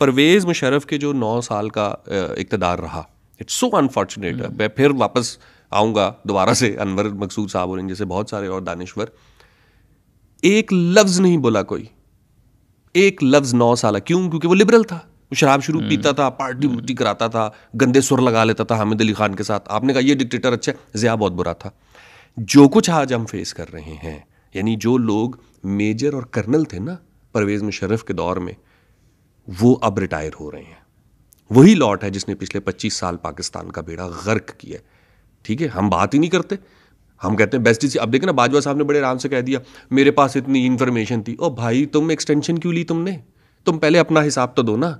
परवेज़ मुशरफ के जो नौ साल का इकतदार रहा इट्स सो अनफॉर्चुनेट मैं फिर वापस आऊँगा दोबारा से अनवर मकसूद साहब और जैसे बहुत सारे और दानश्वर एक लफ्ज़ नहीं बोला कोई एक लफ्ज़ नौ साल क्यों क्योंकि वो लिबरल था वो शराब शुरू hmm. पीता था पार्टी hmm. उर्टी कराता था गंदे सुर लगा लेता था हामिद अली खान के साथ आपने कहा ये डिक्टेटर अच्छा ज़िया बहुत बुरा था जो कुछ आज हम फेस कर रहे हैं यानी जो लोग मेजर और कर्नल थे ना परवेज़ मुशरफ के दौर में वो अब रिटायर हो रहे हैं वही लॉट है जिसने पिछले 25 साल पाकिस्तान का बेड़ा गर्क किया ठीक है हम बात ही नहीं करते हम कहते हैं बेस्ट डिसीजन अब देखे ना बाजवा साहब ने बड़े आराम से कह दिया मेरे पास इतनी इन्फॉर्मेशन थी ओ भाई तुम एक्सटेंशन क्यों ली तुमने तुम पहले अपना हिसाब तो दो ना